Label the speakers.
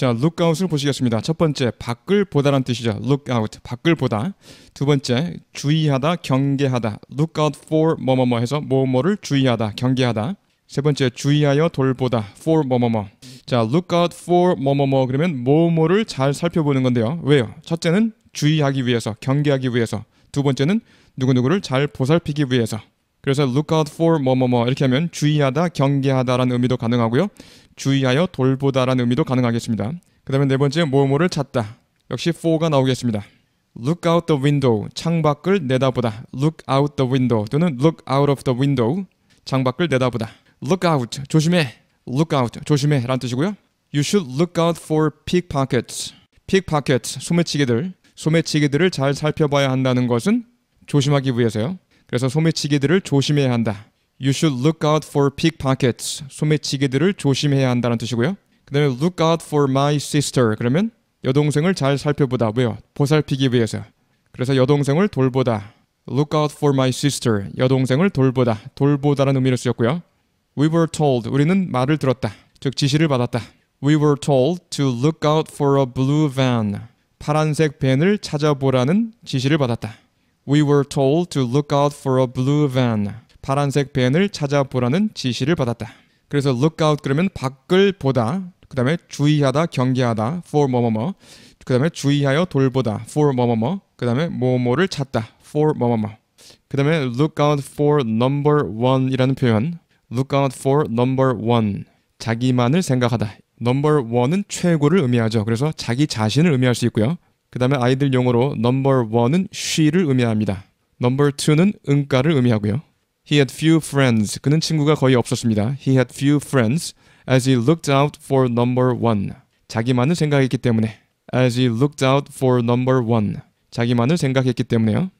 Speaker 1: 자, 룩 o 웃을 보시겠습니다. 첫 번째, 밖을 보다란 뜻이죠. 룩아웃, 밖을 보다. 두 번째, 주의하다, 경계하다. 룩 o 웃 k for 뭐뭐뭐 해서 뭐뭐를 주의하다, 경계하다. 세 번째, 주의하여 돌보다. for 뭐뭐뭐. 자, look out for 뭐뭐뭐 그러면 뭐뭐를 잘 살펴보는 건데요. 왜요? 첫째는 주의하기 위해서, 경계하기 위해서. 두 번째는 누구누구를 잘 보살피기 위해서. 그래서 look out for 뭐뭐뭐 뭐, 뭐 이렇게 하면 주의하다, 경계하다라는 의미도 가능하고요. 주의하여 돌보다라는 의미도 가능하겠습니다. 그 다음에 네 번째 뭐뭐를 찾다. 역시 for가 나오겠습니다. look out the window, 창밖을 내다보다. look out the window 또는 look out of the window, 창밖을 내다보다. look out, 조심해. look out, 조심해 라는 뜻이고요. you should look out for pickpockets. pickpockets, 소매치기들. 소매치기들을 잘 살펴봐야 한다는 것은 조심하기 위해서요. 그래서 소매치기들을 조심해야 한다. You should look out for pickpockets. 소매치기들을 조심해야 한다는 뜻이고요. 그 다음에 look out for my sister. 그러면 여동생을 잘 살펴보다. 왜요? 보살피기 위해서. 그래서 여동생을 돌보다. Look out for my sister. 여동생을 돌보다. 돌보다라는 의미로 쓰였고요. We were told. 우리는 말을 들었다. 즉 지시를 받았다. We were told to look out for a blue van. 파란색 밴을 찾아보라는 지시를 받았다. We were told to look out for a blue van. 파란색 밴을 찾아보라는 지시를 받았다. 그래서 look out 그러면 밖을 보다, 그 다음에 주의하다, 경계하다, for 뭐뭐뭐, 그 다음에 주의하여 돌보다, for 뭐뭐뭐, 그 다음에 뭐뭐를 찾다, for 뭐뭐뭐. 그 다음에 look out for number one이라는 표현, look out for number one, 자기만을 생각하다. number one은 최고를 의미하죠. 그래서 자기 자신을 의미할 수 있고요. 그 다음에 아이들 용어로 number one은 she를 의미합니다. number two는 응가를 의미하고요. He had few friends. 그는 친구가 거의 없었습니다. He had few friends as he looked out for number one. 자기만을 생각했기 때문에 as he looked out for number one. 자기만을 생각했기 때문에요.